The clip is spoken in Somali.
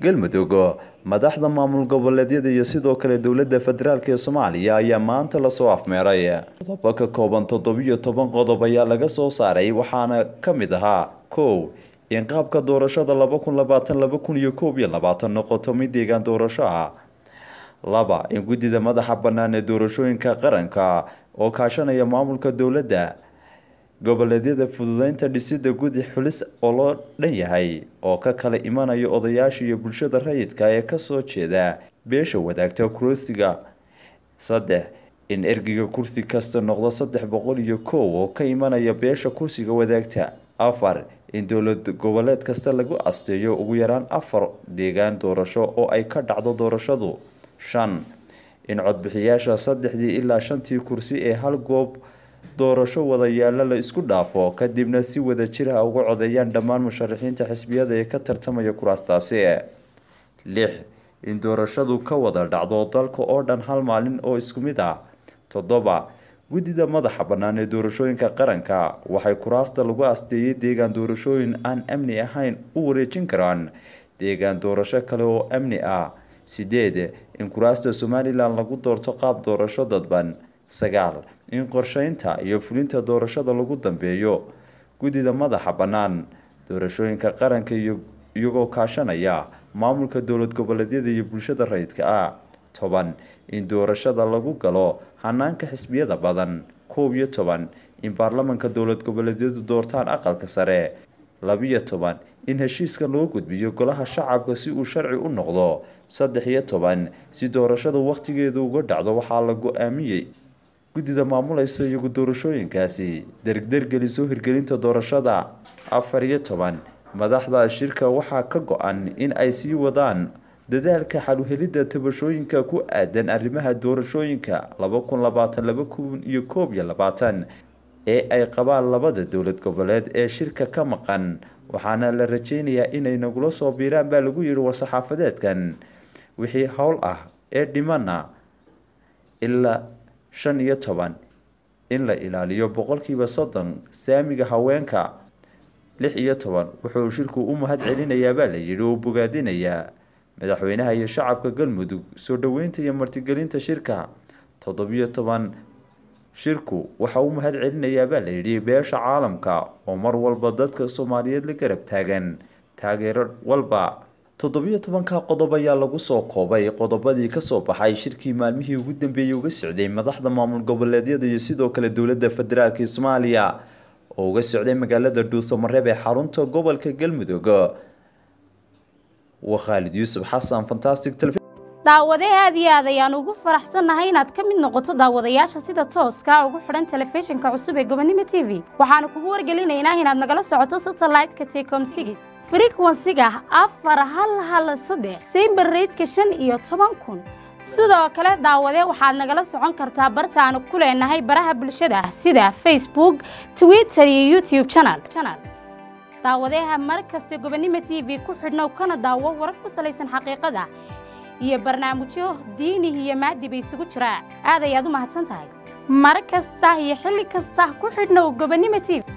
galmudug madaxda maamul goboleedyada iyo sidoo kale dowladda federaalk ee soomaaliya ayaa maanta lasoo afmeeray qodobo ka kooban toddobiyo toban qodob ayaa laga soo saaray waxaana ka mid ahaa kow in qaabka doorashada laba kun labaatan laba kun iyo koob iyo labaatan noqoto mid deegaan doorasho ah laba in guddida madaxa bannaan ee doorashooyinka qaranka oo kaashanaya maamulka dowladda goboleedyada fududeynta dhisida gudi xulis oo loo dhan yahay oo ka kala imanaya odayaasha iyo bulshada rayidka ee kasoo jeeda beesha wadaagta kursiga saddex in ergiga kursi kasta noqdo saddex boqol iyo kow oo ka imanaya beesha kursiga wadaagta afar in dowlad goboleed kasta lagu asteeyo ugu yaraan afar deegaan doorasho oo ay ka dhacdo doorashadu shan in codbixiyaasha saddexdii ilaa shantii kursi ee hal goob doorasho wadayaalla la isku dhaafo kadibna si wada jir ah uga codeeyaan dhammaan musharaxiinta xisbiyada ee ka tartamaya kuraastaasi lix in doorashadu ka wada dhacdo dalka oo dhan hal maalin oo isku mid ah toddoba guddida madaxa bannaan ee doorashooyinka qaranka waxay kuraasta lagu asteeyey deegaan doorashooyin aan amni ahayn u wareejin karaan deegaan doorasho kale oo amni ah sideed in kuraasta somalilan lagu doorto qaab doorasho dadban sagaal in qorsheynta iyo fulinta doorashada lagu dambeeyo guddida madaxa bannaan doorashooyinka qaranka iyagoo kaashanaya maamulka dowlad goboleedyada iyo bulshada rayidka ah toban in doorashada lagu galo hanaanka xisbiyada badan koob iyo toban in baarlamanka dowlad goboleedyadu doortaan aqalka sare labiyo toban in heshiiska loo gudbiyo golaha shacabka si uu sharci u noqdo saddex iyo toban si doorashada wakhtigeeda uga dhacdo waxaa la go-aamiyey guddida maamulaysa iyagu doorashooyinkaasi derigdergelisoo hirgelinta doorashada afar iyo toban madaxda shirka waxaa ka go-an in ay sii wadaan dadaalka xal uhelidda tabashooyinka ku aadan arrimaha doorashooyinka laba kun labaatan laba kun iyo koob iyo labaatan ee ay qabaan labada dowlad goboleed ee shirka ka maqan waxaana la rajeynayaa inay nagula soo biiraan baa lagu yihi war-saxaafadeedkan wixii howl ah ee dhimana ilaa shan iyo toban in la ilaaliyo boqolkiiba soddon saamiga haweenka lix iyo toban wuxuu shirku u mahad celinayaabaa layidhi oo bogaadinayaa madaxweynaha iyo shacabka galmudug soo dhoweynta iyo martigelinta shirka toddobiyo toban shirku waxa uu mahad la yidhi beesha caalamka oo mar walba dadka soomaaliyeed la garab taagan taageero walba toddobiyo tobanka qodob ayaa lagu soo koobay qodobadii kasoo baxay shirkii maalmihii ugu dambeeyey uga socday madaxda maamul goboleedyada iyo sidoo kale dowladda federaalk soomaaliya oo uga socday magaalada dhuusamareeb ee xarunta gobolka galmudug waa khaalid yuusuf xasan fantastic tv daawade aad iyo aad ayaan ugu faraxsannahay inaad ka mid noqoto daawadayaasha sida tooska ugu xidhan telefishinka cusub ee gobonimo t v waxaanu kugu wargelinaynaa inaad nagala socoto satellite-ka frikwensiga afar hal hal saddex simber reydka shan iyo toban kun sidoo kale daawadee waxaad nagala socon kartaa bartaanu ku leenahay baraha bulshada sida facebook twitter iyo youtube janal daawadeeha mar kasta gobonimo t v ku xidhnow kana daawo warar ku salaysan xaqiiqada iyo barnaamijyo diini iyo maadiba isugu jiraa aad ayaad u mahadsan tahay mar kasta iyo xilli kasta ku xidhnow gobonimo t v